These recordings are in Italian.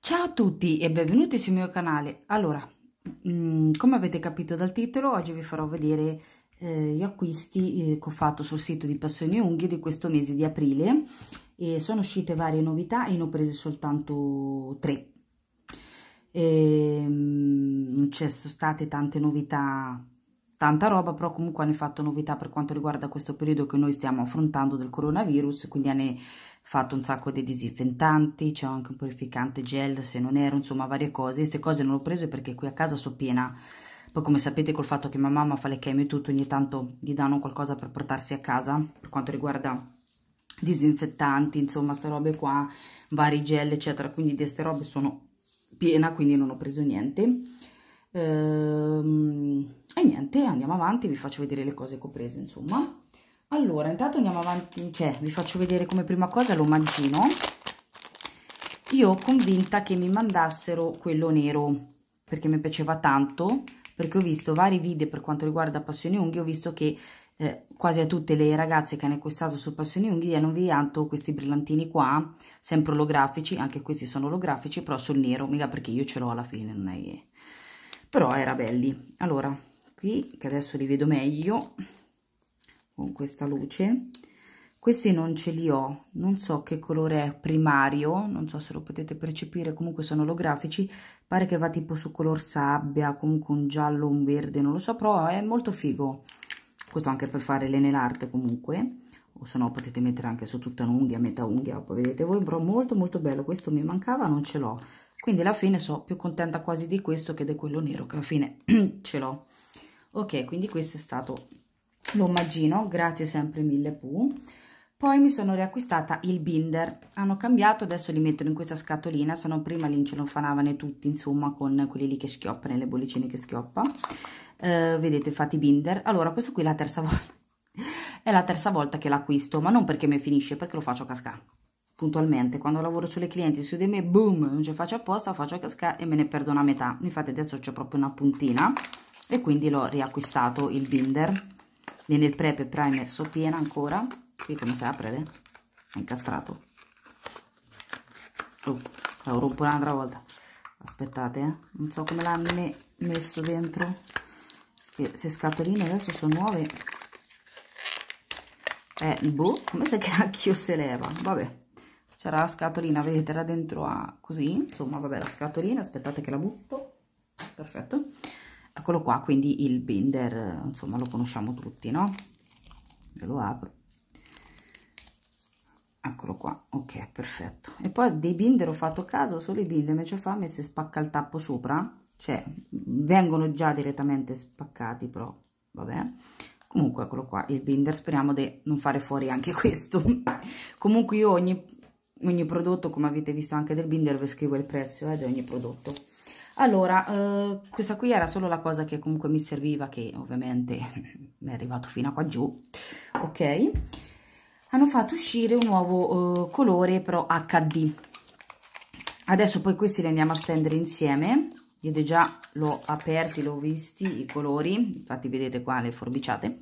Ciao a tutti e benvenuti sul mio canale. Allora, mm, come avete capito dal titolo, oggi vi farò vedere eh, gli acquisti eh, che ho fatto sul sito di Passioni Unghie di questo mese di aprile. E sono uscite varie novità e ne ho prese soltanto tre. E, ehm, mh, ci sono state tante novità tanta roba, però comunque hanno fatto novità per quanto riguarda questo periodo che noi stiamo affrontando del coronavirus, quindi hanno fatto un sacco di disinfettanti, c'è anche un purificante gel se non ero, insomma varie cose, queste cose non le ho prese perché qui a casa sono piena, poi come sapete col fatto che mia mamma fa le chemie e tutto, ogni tanto gli danno qualcosa per portarsi a casa, per quanto riguarda disinfettanti, insomma, queste robe qua, vari gel, eccetera. Quindi di queste robe sono piena, quindi non ho preso niente. Ehm, e niente, andiamo avanti, vi faccio vedere le cose che ho preso, insomma. Allora, intanto andiamo avanti, cioè, vi faccio vedere come prima cosa l'omaggino. Io ho convinta che mi mandassero quello nero, perché mi piaceva tanto, perché ho visto vari video per quanto riguarda passioni Unghie, ho visto che eh, quasi a tutte le ragazze che hanno acquistato su passioni Unghie hanno inviato questi brillantini qua, sempre olografici, anche questi sono olografici, però sul nero, mica perché io ce l'ho alla fine, non è che... però era belli. Allora, qui che adesso li vedo meglio con questa luce questi non ce li ho non so che colore è primario non so se lo potete percepire comunque sono olografici pare che va tipo su color sabbia comunque un giallo un verde non lo so però è molto figo questo anche per fare l'enel art comunque o se no potete mettere anche su tutta un'unghia metà unghia poi vedete voi però molto molto bello questo mi mancava non ce l'ho quindi alla fine sono più contenta quasi di questo che di quello nero che alla fine ce l'ho ok quindi questo è stato l'omaggino grazie sempre mille Pooh poi mi sono riacquistata il binder, hanno cambiato, adesso li mettono in questa scatolina, se no prima li incelofanavano tutti, insomma, con quelli lì che schioppa nelle bollicine che schioppa. Eh, vedete, fatti binder. Allora, questo qui è la terza volta, è la terza volta che l'acquisto, ma non perché mi finisce, perché lo faccio cascare. Puntualmente, quando lavoro sulle clienti, su di me, boom, non ce faccio apposta, faccio cascare e me ne perdo una metà. Infatti adesso c'è proprio una puntina e quindi l'ho riacquistato il binder viene il prep e primer piena ancora qui come si apre eh? è incastrato oh, lo rompo un'altra volta aspettate eh. non so come l'hanno me messo dentro queste scatoline adesso sono nuove eh boh come se cacchio se leva vabbè c'era la scatolina vedete era dentro a così insomma vabbè la scatolina aspettate che la butto perfetto eccolo qua quindi il binder insomma lo conosciamo tutti no ve lo apro eccolo qua ok perfetto e poi dei binder ho fatto caso solo i binder invece fa me se spacca il tappo sopra cioè vengono già direttamente spaccati però vabbè comunque eccolo qua il binder speriamo di non fare fuori anche questo comunque io ogni, ogni prodotto come avete visto anche del binder vi scrivo il prezzo eh, di ogni prodotto allora eh, questa qui era solo la cosa che comunque mi serviva che ovviamente mi è arrivato fino a qua giù ok hanno fatto uscire un nuovo eh, colore però HD adesso poi questi li andiamo a stendere insieme io già l'ho aperti, l'ho visti i colori infatti vedete qua le forbiciate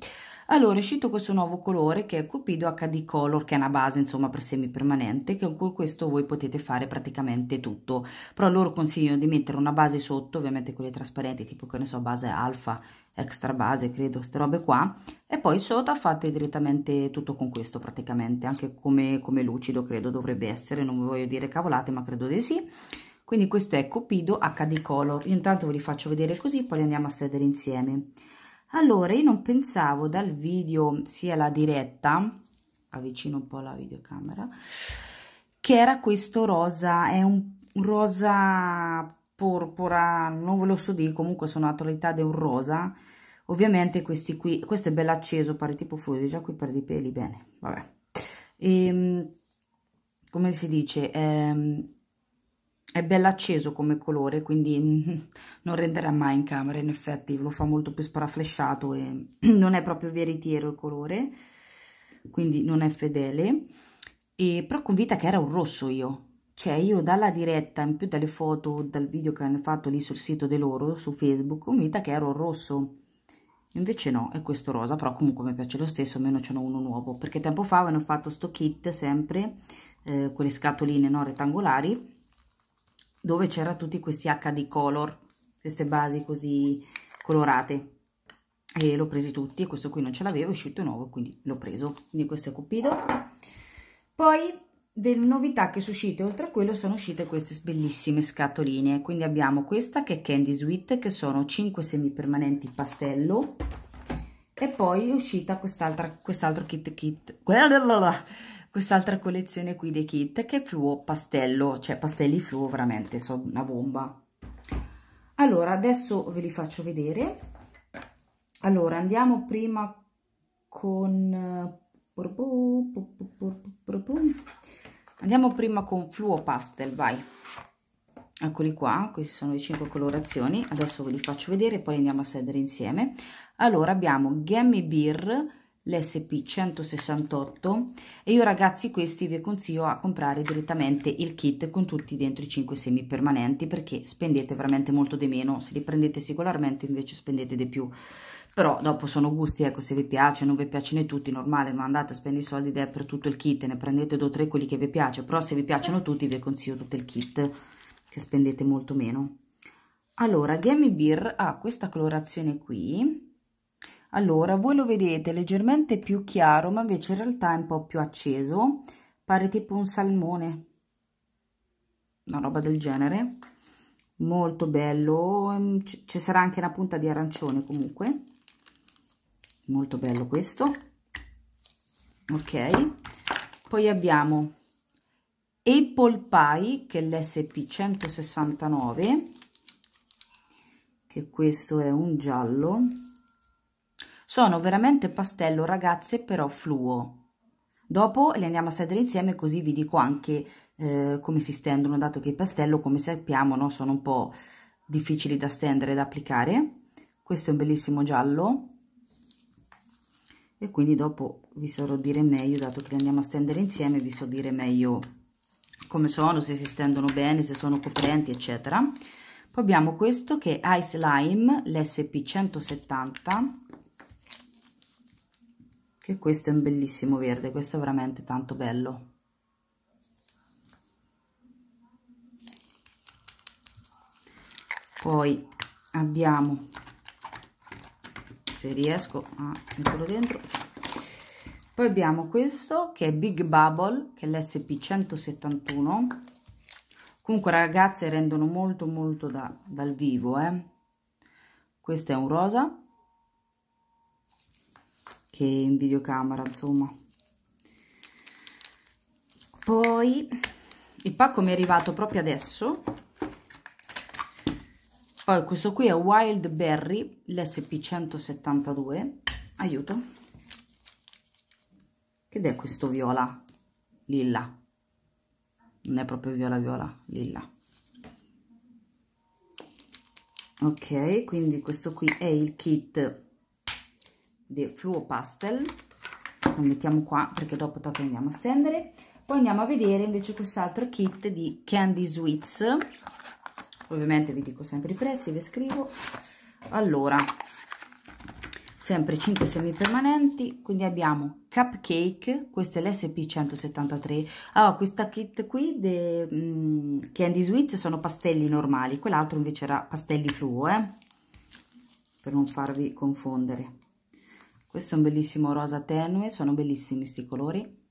allora è uscito questo nuovo colore che è Cupido HD Color, che è una base insomma per semipermanente, che con questo voi potete fare praticamente tutto. Però loro consigliano di mettere una base sotto, ovviamente quelle trasparenti, tipo che ne so, base alfa, extra base, credo, queste robe qua. E poi sotto fate direttamente tutto con questo praticamente, anche come, come lucido credo dovrebbe essere, non voglio dire cavolate ma credo di sì quindi questo è Cupido HD Color io intanto ve li faccio vedere così poi li andiamo a stendere insieme allora io non pensavo dal video sia la diretta avvicino un po' la videocamera che era questo rosa è un rosa porpora non ve lo so dire comunque sono la tonalità di un rosa ovviamente questi qui questo è bello acceso pare tipo fluido già qui per i peli bene vabbè e, ehm, come si dice ehm, è bella acceso come colore quindi non renderà mai in camera in effetti lo fa molto più sparaflesciato e non è proprio veritiero il colore quindi non è fedele e però convinta che era un rosso io cioè io dalla diretta in più dalle foto dal video che hanno fatto lì sul sito di loro su facebook convinta che era un rosso invece no è questo rosa però comunque mi piace lo stesso almeno ce n'ho uno nuovo perché tempo fa avevano fatto sto kit sempre eh, quelle scatoline no, rettangolari dove c'era tutti questi HD color, queste basi così colorate e l'ho presi tutti, e questo qui non ce l'avevo, è uscito nuovo, quindi l'ho preso, quindi questo è Cupido. Poi delle novità che sono uscite, oltre a quello sono uscite queste bellissime scatoline, quindi abbiamo questa che è Candy Sweet, che sono 5 semi permanenti pastello, e poi è uscita quest'altra, quest'altro kit kit, quest'altra collezione qui dei kit che è fluo pastello, cioè pastelli fluo veramente, sono una bomba. Allora, adesso ve li faccio vedere. Allora, andiamo prima con... Eh, andiamo prima con fluo pastel, vai. Eccoli qua, queste sono le 5 colorazioni. Adesso ve li faccio vedere e poi andiamo a sedere insieme. Allora, abbiamo Gammy Beer l'SP168 e io ragazzi questi vi consiglio a comprare direttamente il kit con tutti dentro i 5 semi permanenti perché spendete veramente molto di meno, se li prendete singolarmente invece spendete di più però dopo sono gusti, ecco se vi piace, non vi piacciono tutti, normale, non andate a spendere i soldi per tutto il kit, ne prendete due o tre quelli che vi piace, però se vi piacciono tutti vi consiglio tutto il kit che spendete molto meno. Allora, Gammy Beer ha questa colorazione qui, allora, voi lo vedete leggermente più chiaro, ma invece in realtà è un po' più acceso. Pare tipo un salmone, una roba del genere. Molto bello, ehm, ci sarà anche una punta di arancione comunque. Molto bello questo. Ok, poi abbiamo Apple Pie, che è l'SP169, che questo è un giallo sono veramente pastello ragazze però fluo. Dopo le andiamo a stendere insieme così vi dico anche eh, come si stendono, dato che il pastello come sappiamo no, sono un po' difficili da stendere e da applicare. Questo è un bellissimo giallo e quindi dopo vi so dire meglio, dato che li andiamo a stendere insieme, vi so dire meglio come sono, se si stendono bene, se sono coprenti, eccetera. Poi abbiamo questo che è Ice Lime, l'SP170, che questo è un bellissimo verde questo è veramente tanto bello poi abbiamo se riesco a metterlo dentro poi abbiamo questo che è Big Bubble che è l'SP 171 comunque ragazze rendono molto molto da, dal vivo eh. questo è un rosa che in videocamera insomma poi il pacco mi è arrivato proprio adesso poi questo qui è Wild Berry l'SP172 aiuto ed è questo viola lilla non è proprio viola viola lilla ok quindi questo qui è il kit di Fluo Pastel, lo mettiamo qua perché dopo tanto andiamo a stendere, poi andiamo a vedere invece quest'altro kit di Candy Sweets, ovviamente vi dico sempre i prezzi, vi scrivo, allora, sempre 5 semi permanenti, quindi abbiamo Cupcake, questo è l'SP173, allora questa kit qui, di mm, Candy Sweets, sono pastelli normali, quell'altro invece era pastelli fluo, eh? per non farvi confondere questo è un bellissimo rosa tenue sono bellissimi questi colori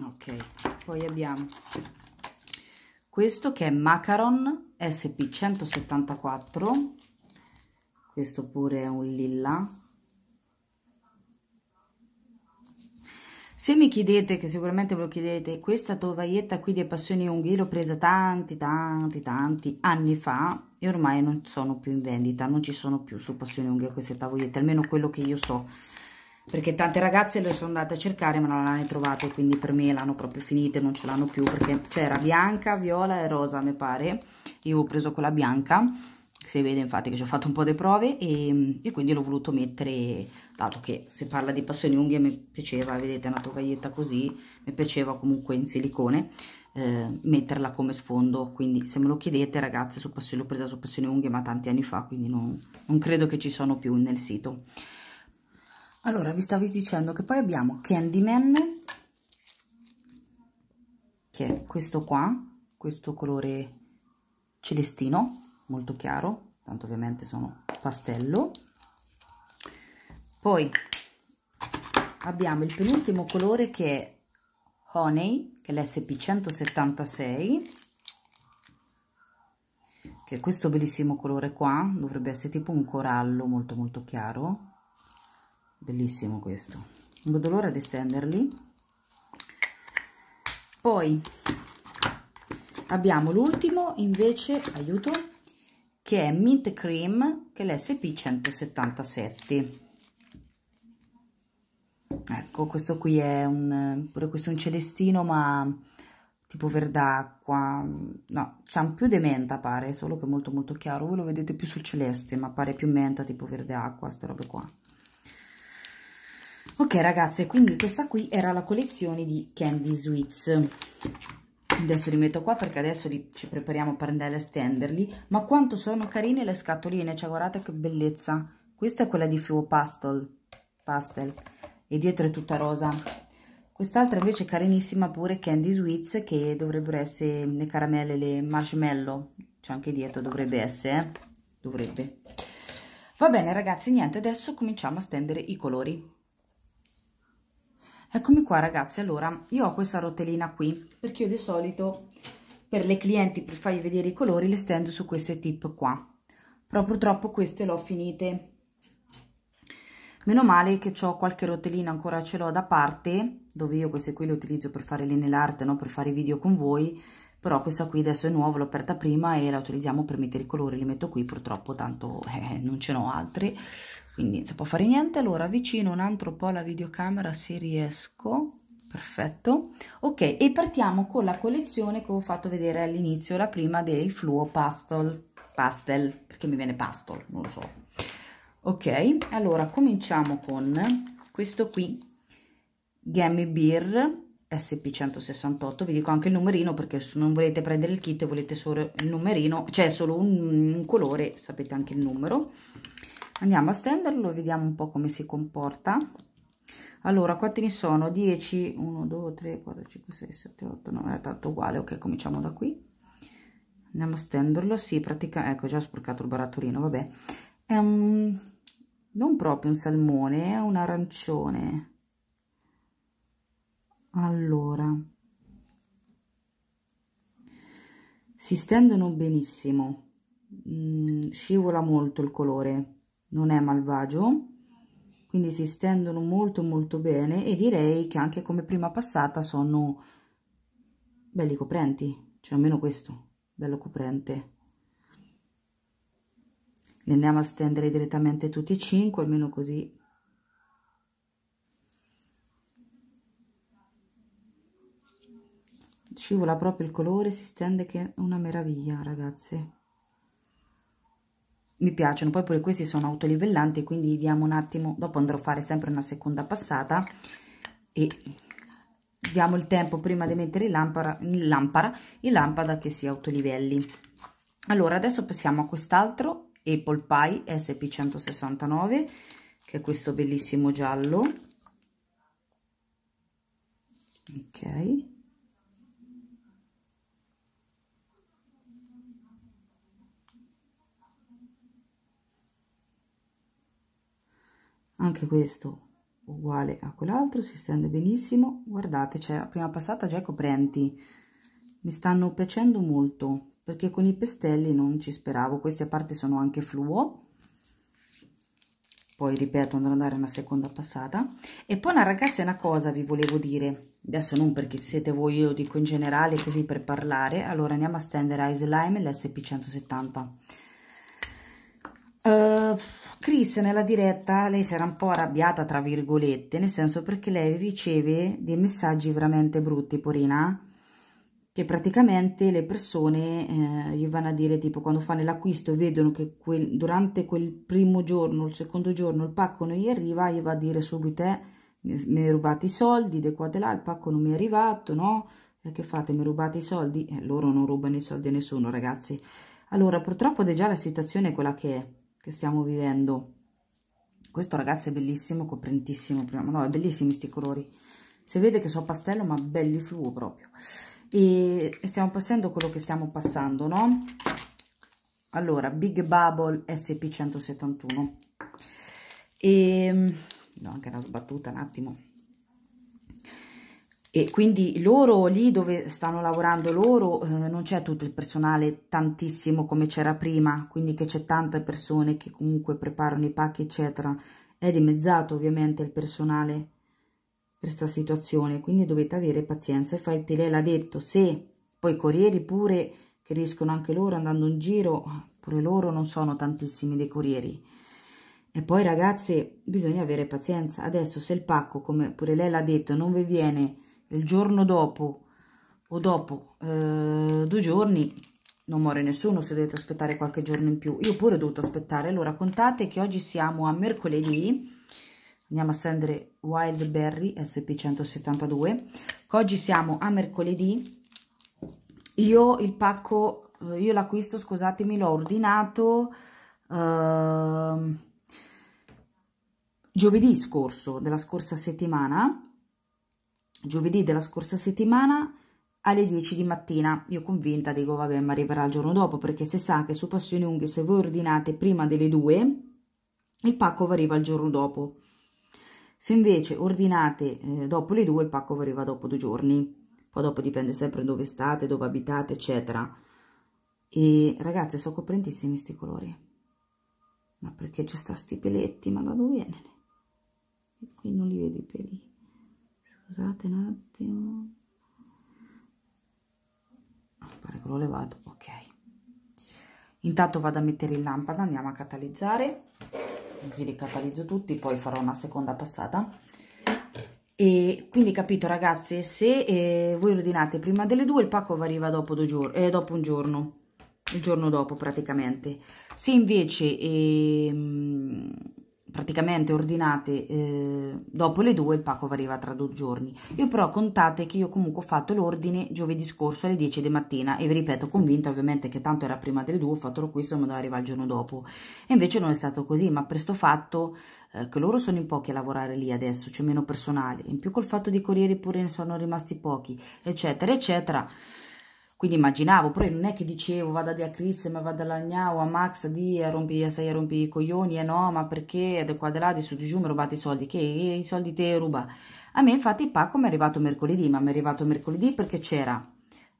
ok poi abbiamo questo che è macaron sp 174 questo pure è un lilla Se mi chiedete, che sicuramente ve lo chiedete, questa tovaglietta qui di Passioni Unghie l'ho presa tanti, tanti, tanti anni fa e ormai non sono più in vendita, non ci sono più su Passioni Unghie queste tavogliette, almeno quello che io so. Perché tante ragazze le sono andate a cercare ma non le hanno trovate, quindi per me l'hanno proprio finite, non ce l'hanno più, perché c'era bianca, viola e rosa mi pare, io ho preso quella bianca si vede infatti che ci ho fatto un po' di prove e, e quindi l'ho voluto mettere, dato che se parla di passioni unghie mi piaceva, vedete una tovaglietta così, mi piaceva comunque in silicone, eh, metterla come sfondo, quindi se me lo chiedete ragazze, l'ho presa su passioni unghie ma tanti anni fa, quindi non, non credo che ci sono più nel sito. Allora, vi stavo dicendo che poi abbiamo Candyman, che è questo qua, questo colore celestino, molto chiaro tanto ovviamente sono pastello poi abbiamo il penultimo colore che è Honey che è l'SP176 che è questo bellissimo colore qua dovrebbe essere tipo un corallo molto molto chiaro bellissimo questo non vedo l'ora di stenderli poi abbiamo l'ultimo invece aiuto che è Mint Cream, che è l'SP177. Ecco, questo qui è un, pure questo è un celestino, ma tipo verdacqua, no, c'è un più di menta pare, solo che è molto molto chiaro, voi lo vedete più sul celeste, ma pare più menta, tipo verde acqua, queste robe qua. Ok ragazze, quindi questa qui era la collezione di Candy Sweets adesso li metto qua perché adesso li, ci prepariamo per andare a stenderli ma quanto sono carine le scatoline cioè guardate che bellezza questa è quella di Fluo Pastel, Pastel e dietro è tutta rosa quest'altra invece è carinissima pure Candy Sweets che dovrebbero essere le caramelle, le marshmallow c'è anche dietro dovrebbe essere eh? dovrebbe va bene ragazzi niente adesso cominciamo a stendere i colori Eccomi qua ragazzi, allora io ho questa rotellina qui perché io di solito per le clienti per fargli vedere i colori le stendo su queste tip qua, però purtroppo queste l'ho ho finite. Meno male che ho qualche rotellina ancora ce l'ho da parte, dove io queste qui le utilizzo per fare linee art, no? per fare video con voi, però questa qui adesso è nuova, l'ho aperta prima e la utilizziamo per mettere i colori, li metto qui purtroppo tanto eh, non ce n'ho altri quindi non si può fare niente allora avvicino un altro po' la videocamera se riesco perfetto ok e partiamo con la collezione che ho fatto vedere all'inizio la prima del fluo pastel pastel perché mi viene pastel non lo so ok allora cominciamo con questo qui gammy beer SP168, vi dico anche il numerino perché se non volete prendere il kit volete solo il numerino, c'è cioè solo un, un, colore, sapete anche il numero andiamo a stenderlo vediamo un po' come si comporta allora quanti ne sono 10 1 2 3 4 5 6 7 8 9 è tanto uguale ok cominciamo da qui andiamo a stenderlo sì pratica ecco già ho sporcato il barattolino vabbè è ehm, un non proprio un salmone è un arancione allora si stendono benissimo mm, scivola molto il colore non è malvagio quindi si stendono molto molto bene e direi che anche come prima passata sono belli coprenti cioè almeno questo bello coprente li andiamo a stendere direttamente tutti e cinque almeno così scivola proprio il colore si stende che è una meraviglia ragazze mi piacciono poi pure questi sono autolivellanti quindi diamo un attimo dopo andrò a fare sempre una seconda passata e diamo il tempo prima di mettere in lampara in lampara in lampada che si autolivelli allora adesso passiamo a quest'altro apple pie sp169 che è questo bellissimo giallo ok anche questo uguale a quell'altro si stende benissimo guardate c'è la prima passata già coprenti mi stanno piacendo molto perché con i pestelli non ci speravo questi a parte sono anche fluo poi ripeto andrò a dare una seconda passata e poi una ragazza una cosa vi volevo dire adesso non perché siete voi io dico in generale così per parlare allora andiamo a stendere Ice Lime l'SP170 uh, Chris nella diretta, lei si era un po' arrabbiata, tra virgolette, nel senso perché lei riceve dei messaggi veramente brutti, porina, che praticamente le persone eh, gli vanno a dire, tipo, quando fanno l'acquisto, e vedono che quel, durante quel primo giorno, il secondo giorno, il pacco non gli arriva, gli va a dire subito, eh, mi hai rubato i soldi, de qua de là, il pacco non mi è arrivato, no? E eh, che fate, mi rubate i soldi? Eh, loro non rubano i soldi a nessuno, ragazzi. Allora, purtroppo già la situazione è quella che è che stiamo vivendo questo ragazzi è bellissimo coprentissimo prima no è bellissimi sti colori si vede che sono pastello ma belli fluo proprio e stiamo passando quello che stiamo passando no allora big bubble sp 171 e no anche una sbattuta un attimo e quindi loro lì dove stanno lavorando loro eh, non c'è tutto il personale tantissimo come c'era prima, quindi che c'è tante persone che comunque preparano i pacchi eccetera, è dimezzato ovviamente il personale per questa situazione, quindi dovete avere pazienza. Infatti lei l'ha detto, se poi i corrieri pure che riescono anche loro andando in giro, pure loro non sono tantissimi dei corrieri. E poi ragazze bisogna avere pazienza, adesso se il pacco come pure lei l'ha detto non vi viene il giorno dopo o dopo eh, due giorni non muore nessuno se dovete aspettare qualche giorno in più. Io pure ho dovuto aspettare. Allora, contate che oggi siamo a mercoledì. Andiamo a stendere Wild Berry SP172. Oggi siamo a mercoledì. Io il pacco, eh, io l'acquisto, scusatemi, l'ho ordinato eh, giovedì scorso, della scorsa settimana giovedì della scorsa settimana alle 10 di mattina. Io convinta dico vabbè ma arriverà il giorno dopo perché se sa che su Passione Unghie se voi ordinate prima delle 2 il pacco arriva il giorno dopo. Se invece ordinate eh, dopo le 2 il pacco arriva dopo due giorni. Poi dopo dipende sempre dove state, dove abitate eccetera. E ragazze sono coprentissimi questi colori. Ma perché c'è sta sti peletti? Ma da dove viene? E qui non li vedo i peli scusate un attimo pare che lo levato ok intanto vado a mettere in lampada andiamo a catalizzare li catalizzo tutti poi farò una seconda passata e quindi capito ragazze se eh, voi ordinate prima delle due il pacco arriva dopo, due giorni, eh, dopo un giorno il giorno dopo praticamente se invece eh, praticamente ordinate eh, dopo le due, il pacco vi tra due giorni. Io però contate che io comunque ho fatto l'ordine giovedì scorso alle 10 di mattina e vi ripeto, convinta ovviamente che tanto era prima delle due, ho fatto l'acquisto e mi doveva arrivare il giorno dopo. E invece non è stato così, ma presto fatto eh, che loro sono in pochi a lavorare lì adesso, c'è cioè meno personale, in più col fatto di corrieri pure ne sono rimasti pochi, eccetera, eccetera quindi immaginavo, poi non è che dicevo vada di a Chris, ma vada alla Gnao, a Max, di a rompi, a stai a rompi i coglioni, e eh no, ma perché da qua da là, di su di giù mi rubate i soldi, che i soldi te ruba. A me infatti il pacco mi è arrivato mercoledì, ma mi è arrivato mercoledì perché c'era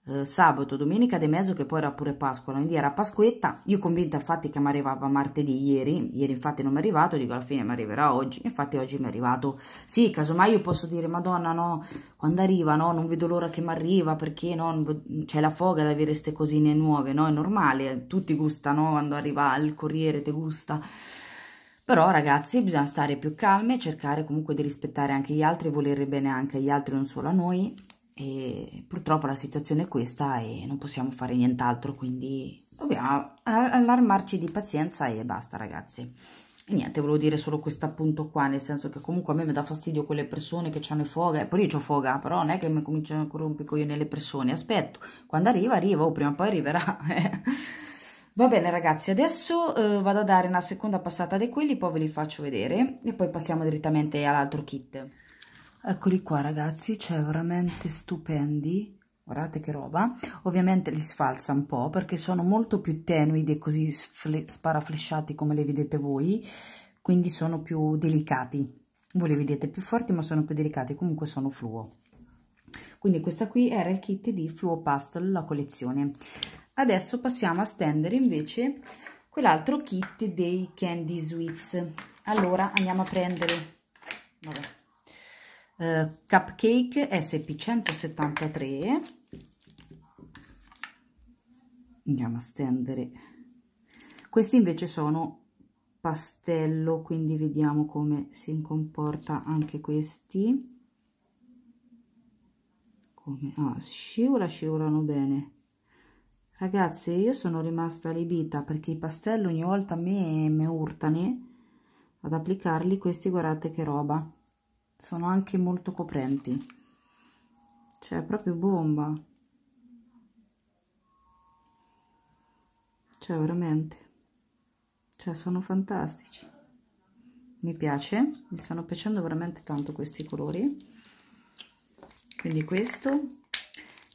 eh, sabato, domenica di mezzo, che poi era pure Pasqua, quindi era Pasquetta. Io convinta infatti che mi arrivava martedì ieri, ieri infatti non mi è arrivato, dico alla fine mi arriverà oggi, infatti oggi mi è arrivato. Sì, casomai io posso dire, madonna no, quando arriva no, non vedo l'ora che mi arriva, perché no, c'è la foga ad avere queste cosine nuove, no, è normale, eh, tutti gustano quando arriva il corriere, te gusta. Però ragazzi bisogna stare più calme, cercare comunque di rispettare anche gli altri, volere bene anche agli altri, non solo a noi, e purtroppo la situazione è questa e non possiamo fare nient'altro quindi dobbiamo allarmarci di pazienza e basta ragazzi e niente volevo dire solo questo appunto qua nel senso che comunque a me mi dà fastidio quelle persone che hanno foga e poi io ho foga però non è che mi cominciano a corrompere io nelle persone aspetto quando arriva arriva o prima o poi arriverà Va bene ragazzi, adesso eh, vado a dare una seconda passata di quelli, poi ve li faccio vedere e poi passiamo direttamente all'altro kit eccoli qua ragazzi cioè veramente stupendi guardate che roba ovviamente li sfalza un po perché sono molto più tenui e così sparaflesciati come le vedete voi quindi sono più delicati voi li vedete più forti ma sono più delicati comunque sono fluo quindi questa qui era il kit di fluo pastel la collezione adesso passiamo a stendere invece quell'altro kit dei candy sweets allora andiamo a prendere Vabbè eh, Cupcake SP173 andiamo a stendere questi invece sono pastello quindi vediamo come si comporta anche questi come ah, scivola scivolano bene ragazzi io sono rimasta libita perché i pastello ogni volta a me, me urtane ad applicarli questi guardate che roba sono anche molto coprenti cioè proprio bomba cioè veramente cioè sono fantastici mi piace mi stanno piacendo veramente tanto questi colori quindi questo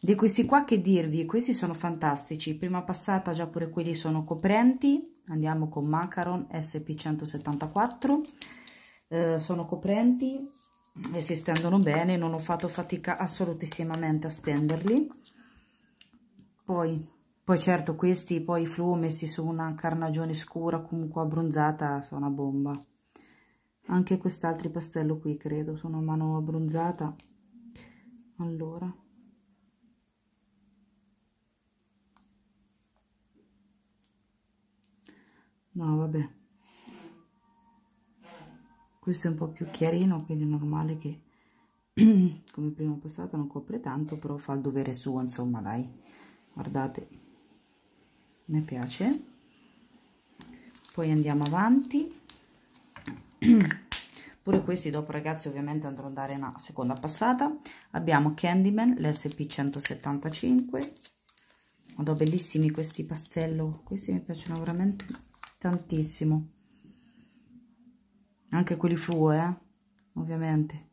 di questi qua che dirvi questi sono fantastici prima passata già pure quelli sono coprenti andiamo con macaron sp 174 eh, sono coprenti e si stendono bene non ho fatto fatica assolutissimamente a stenderli poi, poi certo questi poi i flu messi su una carnagione scura comunque abbronzata sono una bomba anche quest'altro pastello qui credo sono a mano abbronzata allora no vabbè questo è un po' più chiarino quindi è normale che come prima passata non copre tanto però fa il dovere suo insomma dai guardate mi piace poi andiamo avanti pure questi dopo ragazzi ovviamente andrò a dare una seconda passata abbiamo Candyman l'SP 175 Madò, bellissimi questi pastello questi mi piacciono veramente tantissimo anche quelli fluo eh? ovviamente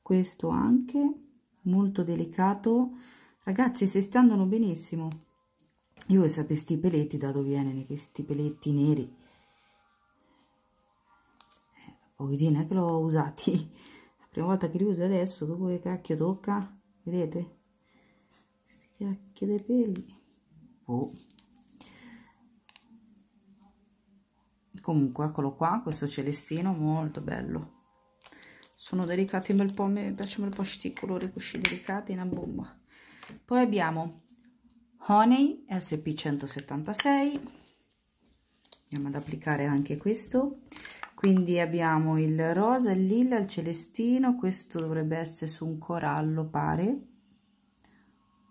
questo anche molto delicato ragazzi si stanno benissimo io voglio sapere questi peletti da dove viene questi peletti neri eh, pochettino che l'ho usati la prima volta che li uso adesso dopo che cacchio tocca vedete chiacchi dei peli oh. comunque eccolo qua questo celestino molto bello sono delicati un bel po' mi piacciono un po' questi colori così delicati una bomba poi abbiamo Honey SP176 andiamo ad applicare anche questo quindi abbiamo il rosa, il lilla, il celestino questo dovrebbe essere su un corallo pare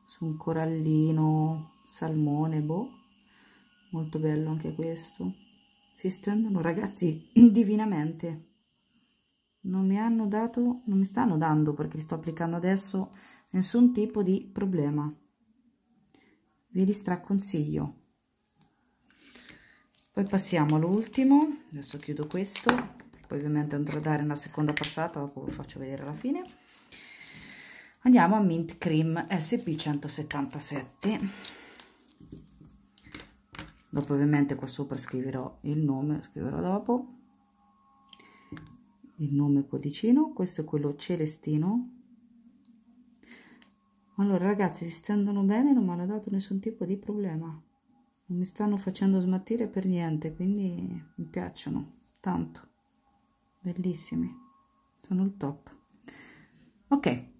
su un corallino, salmone, boh, molto bello anche questo. Si stendono ragazzi divinamente, non mi hanno dato, non mi stanno dando perché li sto applicando adesso nessun tipo di problema. Vi li straconsiglio. Poi passiamo all'ultimo, adesso chiudo questo, poi ovviamente andrò a dare una seconda passata, dopo ve faccio vedere alla fine andiamo a mint cream sp177 dopo ovviamente qua sopra scriverò il nome scriverò dopo il nome codicino questo è quello celestino allora ragazzi si stendono bene non mi hanno dato nessun tipo di problema non mi stanno facendo smattire per niente quindi mi piacciono tanto bellissimi sono il top ok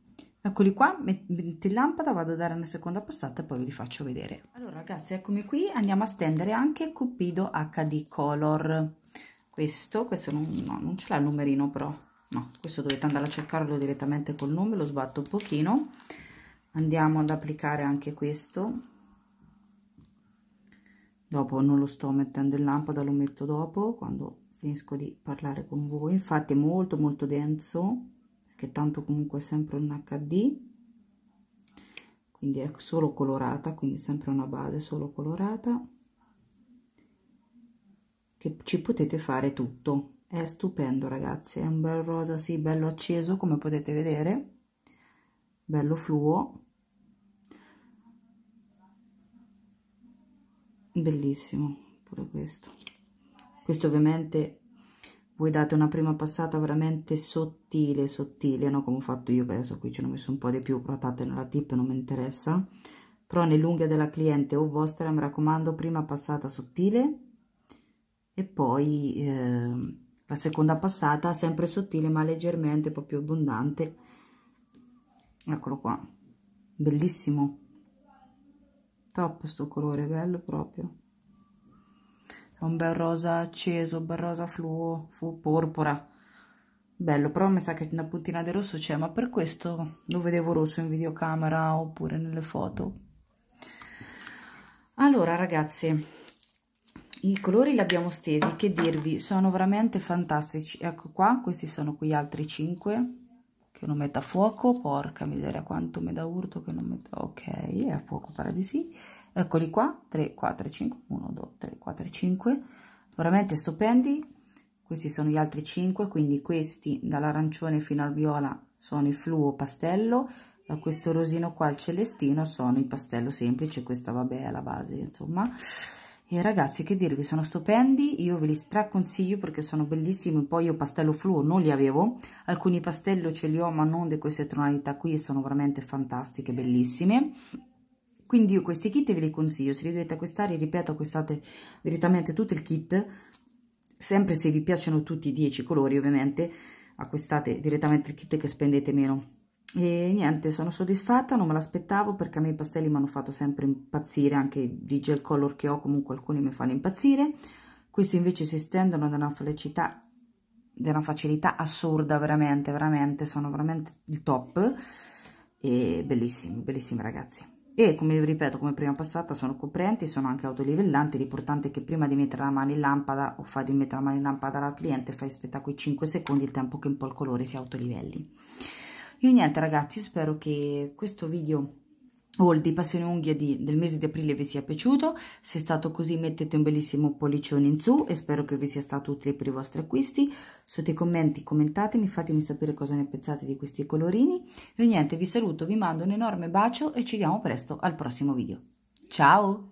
eccoli qua metti in lampada vado a dare una seconda passata e poi ve li faccio vedere allora ragazzi eccomi qui andiamo a stendere anche cupido hd color questo questo non, no, non ce l'ha il numerino però no questo dovete andare a cercarlo direttamente col nome lo sbatto un pochino andiamo ad applicare anche questo dopo non lo sto mettendo in lampada lo metto dopo quando finisco di parlare con voi infatti è molto molto denso che tanto comunque è sempre un HD quindi è solo colorata quindi sempre una base solo colorata che ci potete fare tutto è stupendo ragazzi è un bel rosa sì bello acceso come potete vedere bello fluo bellissimo pure questo questo ovviamente voi date una prima passata veramente sottile sottile no come ho fatto io adesso qui ce ne ho messo un po di più rotate nella tip non mi interessa però nell'unghia della cliente o vostra mi raccomando prima passata sottile e poi eh, la seconda passata sempre sottile ma leggermente proprio abbondante eccolo qua bellissimo top sto colore bello proprio un bel rosa acceso, un bel rosa fluo, fu porpora, bello, però mi sa che una puntina di rosso c'è, ma per questo lo vedevo rosso in videocamera oppure nelle foto. Allora ragazzi, i colori li abbiamo stesi, che dirvi, sono veramente fantastici, ecco qua, questi sono qui altri 5, che non metta a fuoco, porca miseria quanto mi da urto che non metta, ok, è a fuoco paradisi, eccoli qua 3 4 5 1 2 3 4 5 veramente stupendi questi sono gli altri 5 quindi questi dall'arancione fino al viola sono il fluo pastello da questo rosino qua al celestino sono il pastello semplice questa vabbè è la base insomma e ragazzi che dirvi sono stupendi io ve li straconsiglio perché sono bellissimi poi io pastello fluo non li avevo alcuni pastello ce li ho ma non di queste tonalità qui sono veramente fantastiche bellissime quindi io questi kit ve li consiglio se li dovete acquistare ripeto acquistate direttamente tutto il kit sempre se vi piacciono tutti i 10 colori ovviamente acquistate direttamente il kit che spendete meno e niente sono soddisfatta non me l'aspettavo perché a me i pastelli mi hanno fatto sempre impazzire anche di gel color che ho comunque alcuni mi fanno impazzire questi invece si estendono da una felicità da una facilità assurda veramente veramente sono veramente il top e bellissimi bellissimi ragazzi e come vi ripeto come prima passata sono coprenti sono anche autolivellanti l'importante è che prima di mettere la mano in lampada o fai di mettere la mano in lampada alla cliente fai aspettare quei 5 secondi il tempo che un po' il colore si autolivelli io niente ragazzi spero che questo video haul di passione unghie di, del mese di aprile vi sia piaciuto se è stato così mettete un bellissimo pollicione in su e spero che vi sia stato utile per i vostri acquisti sotto i commenti commentatemi fatemi sapere cosa ne pensate di questi colorini e niente vi saluto vi mando un enorme bacio e ci vediamo presto al prossimo video ciao